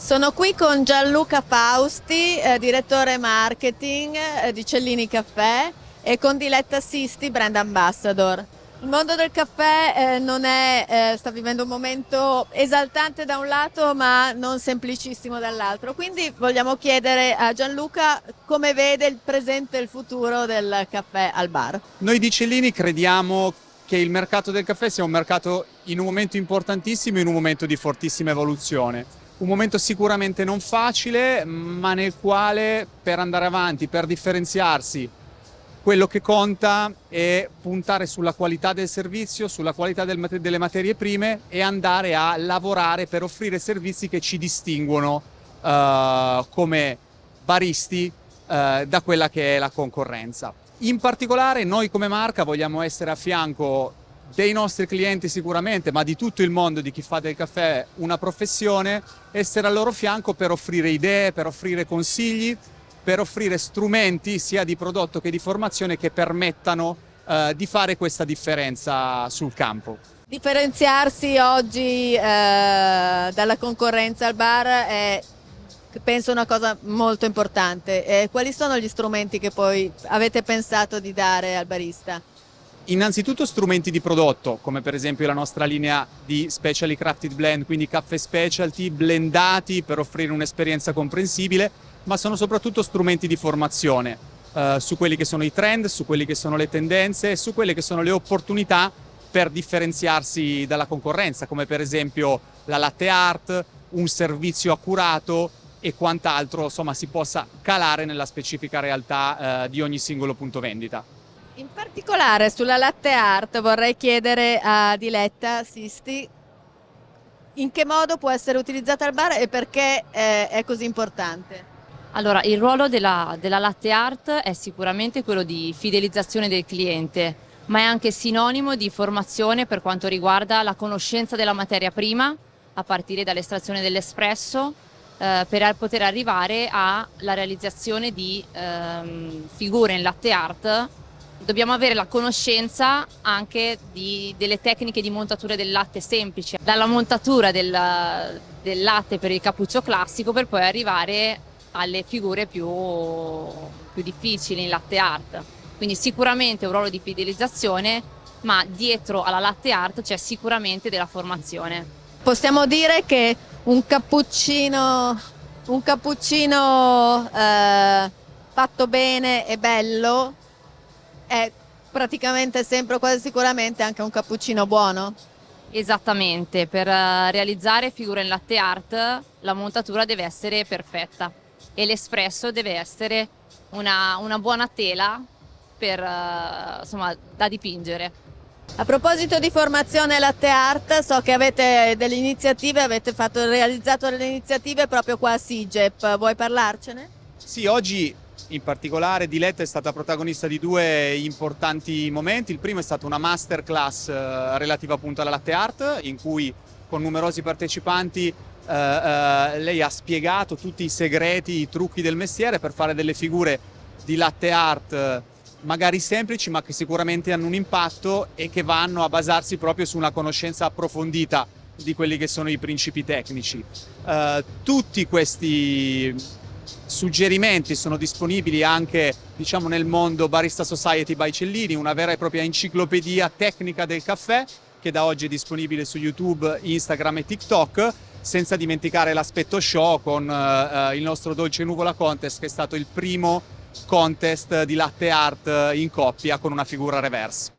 Sono qui con Gianluca Fausti, eh, direttore marketing eh, di Cellini Caffè e con Diletta Sisti, brand ambassador. Il mondo del caffè eh, non è, eh, sta vivendo un momento esaltante da un lato ma non semplicissimo dall'altro, quindi vogliamo chiedere a Gianluca come vede il presente e il futuro del caffè al bar. Noi di Cellini crediamo che il mercato del caffè sia un mercato in un momento importantissimo, in un momento di fortissima evoluzione un momento sicuramente non facile, ma nel quale per andare avanti, per differenziarsi, quello che conta è puntare sulla qualità del servizio, sulla qualità del, delle materie prime e andare a lavorare per offrire servizi che ci distinguono uh, come baristi uh, da quella che è la concorrenza. In particolare noi come marca vogliamo essere a fianco dei nostri clienti sicuramente, ma di tutto il mondo, di chi fa del caffè una professione, essere al loro fianco per offrire idee, per offrire consigli, per offrire strumenti sia di prodotto che di formazione che permettano eh, di fare questa differenza sul campo. Differenziarsi oggi eh, dalla concorrenza al bar è penso una cosa molto importante. Eh, quali sono gli strumenti che poi avete pensato di dare al barista? Innanzitutto strumenti di prodotto, come per esempio la nostra linea di specially crafted blend, quindi caffè specialty blendati per offrire un'esperienza comprensibile, ma sono soprattutto strumenti di formazione eh, su quelli che sono i trend, su quelle che sono le tendenze e su quelle che sono le opportunità per differenziarsi dalla concorrenza, come per esempio la latte art, un servizio accurato e quant'altro, insomma, si possa calare nella specifica realtà eh, di ogni singolo punto vendita. In particolare sulla latte art vorrei chiedere a Diletta Sisti in che modo può essere utilizzata al bar e perché eh, è così importante. Allora, il ruolo della, della latte art è sicuramente quello di fidelizzazione del cliente, ma è anche sinonimo di formazione per quanto riguarda la conoscenza della materia prima, a partire dall'estrazione dell'espresso, eh, per poter arrivare alla realizzazione di ehm, figure in latte art Dobbiamo avere la conoscenza anche di, delle tecniche di montatura del latte semplici, dalla montatura del, del latte per il cappuccio classico per poi arrivare alle figure più, più difficili in latte art. Quindi sicuramente un ruolo di fidelizzazione, ma dietro alla latte art c'è sicuramente della formazione. Possiamo dire che un cappuccino, un cappuccino eh, fatto bene e bello è praticamente sempre, quasi sicuramente, anche un cappuccino buono? Esattamente, per eh, realizzare figure in latte art la montatura deve essere perfetta e l'espresso deve essere una, una buona tela per, eh, insomma, da dipingere. A proposito di formazione latte art, so che avete delle iniziative, avete fatto, realizzato delle iniziative proprio qua a SIGEP, vuoi parlarcene? Sì, oggi in particolare Diletta è stata protagonista di due importanti momenti. Il primo è stato una masterclass eh, relativa appunto alla latte art in cui con numerosi partecipanti Uh, uh, lei ha spiegato tutti i segreti, i trucchi del mestiere per fare delle figure di latte art magari semplici ma che sicuramente hanno un impatto e che vanno a basarsi proprio su una conoscenza approfondita di quelli che sono i principi tecnici. Uh, tutti questi suggerimenti sono disponibili anche diciamo, nel mondo Barista Society by Cellini, una vera e propria enciclopedia tecnica del caffè che da oggi è disponibile su YouTube, Instagram e TikTok, senza dimenticare l'aspetto show con eh, il nostro Dolce Nuvola Contest che è stato il primo contest di latte art in coppia con una figura reverse.